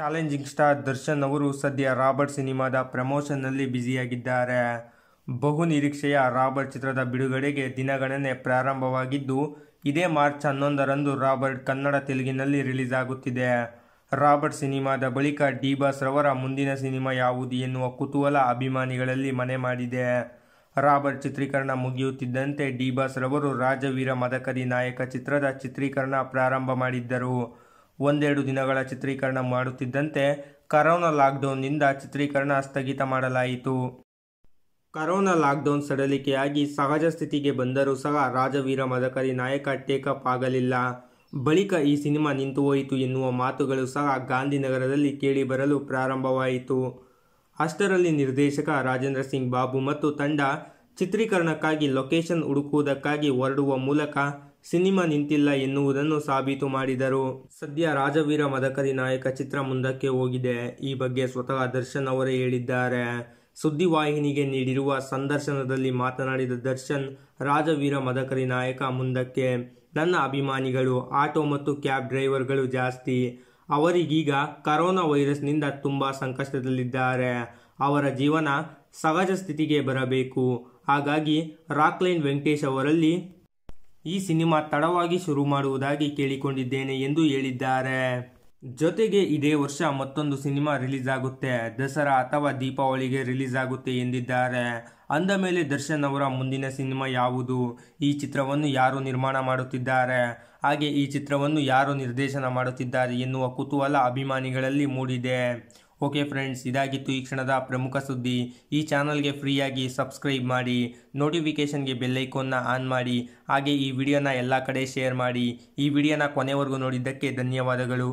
challenging star Darshan ಅವರು ಸದ್ಯ Robert ಸಿನಿಮಾದ ಪ್ರಮೋಷನ್ನಲ್ಲಿ ಬ್ಯುಸಿಯಾಗಿದ್ದಾರೆ ಬಹು ನಿರೀಕ್ಷೆಯ ರಾಬರ್ಟ್ ಚಿತ್ರದ ಬಿಡುಗಡೆಗೆ ದಿನಗಣನೆ ಪ್ರಾರಂಭವಾಗಿದ್ದು ಇದೇ ಮಾರ್ಚ್ ಹನ್ನೊಂದರಂದು ರಾಬರ್ಟ್ ಕನ್ನಡ ತೆಲುಗಿನಲ್ಲಿ ರಿಲೀಸ್ ಆಗುತ್ತಿದೆ ರಾಬರ್ಟ್ ಸಿನಿಮಾದ ಬಳಿಕ ಡಿ ಬಾಸ್ ರವರ ಮುಂದಿನ ಸಿನಿಮಾ ಯಾವುದು ಎನ್ನುವ ಕುತೂಹಲ ಅಭಿಮಾನಿಗಳಲ್ಲಿ ಮನೆ ಮಾಡಿದೆ ರಾಬರ್ಟ್ ಚಿತ್ರೀಕರಣ ಮುಗಿಯುತ್ತಿದ್ದಂತೆ ಡಿಬಾಸ್ ರವರು ರಾಜವೀರ ಮದಕರಿ ನಾಯಕ ಚಿತ್ರದ ಚಿತ್ರೀಕರಣ ಪ್ರಾರಂಭ ಮಾಡಿದ್ದರು ಒಂದೆರಡು ದಿನಗಳ ಚಿತ್ರೀಕರಣ ಮಾಡುತ್ತಿದ್ದಂತೆ ಕರೋನಾ ಲಾಕ್ಡೌನ್ನಿಂದ ಚಿತ್ರೀಕರಣ ಸ್ಥಗಿತ ಮಾಡಲಾಯಿತು ಕರೋನಾ ಲಾಕ್ಡೌನ್ ಸಡಲಿಕೆಯಾಗಿ ಸಹಜ ಸ್ಥಿತಿಗೆ ಬಂದರೂ ಸಹ ರಾಜವೀರ ಮದಕರಿ ನಾಯಕ ಟೇಕಪ್ ಆಗಲಿಲ್ಲ ಬಳಿಕ ಈ ಸಿನಿಮಾ ನಿಂತು ಹೋಯಿತು ಎನ್ನುವ ಮಾತುಗಳು ಸಹ ಗಾಂಧಿನಗರದಲ್ಲಿ ಕೇಳಿಬರಲು ಪ್ರಾರಂಭವಾಯಿತು ಅಷ್ಟರಲ್ಲಿ ನಿರ್ದೇಶಕ ರಾಜೇಂದ್ರ ಸಿಂಗ್ ಬಾಬು ಮತ್ತು ತಂಡ ಚಿತ್ರೀಕರಣಕ್ಕಾಗಿ ಲೊಕೇಶನ್ ಹುಡುಕುವುದಕ್ಕಾಗಿ ಹೊರಡುವ ಮೂಲಕ ಸಿನಿಮಾ ನಿಂತಿಲ್ಲ ಎನ್ನುವುದನ್ನು ಸಾಬೀತು ಮಾಡಿದರು ಸದ್ಯ ರಾಜವೀರ ಮದಕರಿ ನಾಯಕ ಚಿತ್ರ ಮುಂದಕ್ಕೆ ಹೋಗಿದೆ ಈ ಬಗ್ಗೆ ಸ್ವತಃ ದರ್ಶನ್ ಅವರೇ ಹೇಳಿದ್ದಾರೆ ಸುದ್ದಿವಾಹಿನಿಗೆ ನೀಡಿರುವ ಸಂದರ್ಶನದಲ್ಲಿ ಮಾತನಾಡಿದ ದರ್ಶನ್ ರಾಜವೀರ ಮದಕರಿ ನಾಯಕ ಮುಂದಕ್ಕೆ ನನ್ನ ಅಭಿಮಾನಿಗಳು ಆಟೋ ಮತ್ತು ಕ್ಯಾಬ್ ಡ್ರೈವರ್ಗಳು ಜಾಸ್ತಿ ಅವರಿಗೀಗ ಕರೋನಾ ವೈರಸ್ನಿಂದ ತುಂಬ ಸಂಕಷ್ಟದಲ್ಲಿದ್ದಾರೆ ಅವರ ಜೀವನ ಸಹಜ ಸ್ಥಿತಿಗೆ ಬರಬೇಕು ಹಾಗಾಗಿ ರಾಕ್ಲೈನ್ ವೆಂಕಟೇಶ್ ಅವರಲ್ಲಿ ಈ ಸಿನಿಮಾ ತಡವಾಗಿ ಶುರು ಮಾಡುವುದಾಗಿ ಕೇಳಿಕೊಂಡಿದ್ದೇನೆ ಎಂದು ಹೇಳಿದ್ದಾರೆ ಜೊತೆಗೆ ಇದೇ ವರ್ಷ ಮತ್ತೊಂದು ಸಿನಿಮಾ ರಿಲೀಸ್ ಆಗುತ್ತೆ ದಸರಾ ಅಥವಾ ದೀಪಾವಳಿಗೆ ರಿಲೀಸ್ ಆಗುತ್ತೆ ಎಂದಿದ್ದಾರೆ ಅಂದ ಮೇಲೆ ದರ್ಶನ್ ಅವರ ಮುಂದಿನ ಸಿನಿಮಾ ಯಾವುದು ಈ ಚಿತ್ರವನ್ನು ಯಾರು ನಿರ್ಮಾಣ ಮಾಡುತ್ತಿದ್ದಾರೆ ಹಾಗೆ ಈ ಚಿತ್ರವನ್ನು ಯಾರು ನಿರ್ದೇಶನ ಮಾಡುತ್ತಿದ್ದಾರೆ ಎನ್ನುವ ಕುತೂಹಲ ಅಭಿಮಾನಿಗಳಲ್ಲಿ ಮೂಡಿದೆ ಓಕೆ ಫ್ರೆಂಡ್ಸ್ ಇದಾಗಿತ್ತು ಈ ಕ್ಷಣದ ಪ್ರಮುಖ ಸುದ್ದಿ ಈ ಚಾನಲ್ಗೆ ಫ್ರೀಯಾಗಿ ಸಬ್ಸ್ಕ್ರೈಬ್ ಮಾಡಿ ನೋಟಿಫಿಕೇಷನ್ಗೆ ಬೆಲ್ಲೈಕೋನ್ನ ಆನ್ ಮಾಡಿ ಹಾಗೆ ಈ ವಿಡಿಯೋನ ಎಲ್ಲ ಕಡೆ ಶೇರ್ ಮಾಡಿ ಈ ವಿಡಿಯೋನ ಕೊನೆವರೆಗೂ ನೋಡಿದ್ದಕ್ಕೆ ಧನ್ಯವಾದಗಳು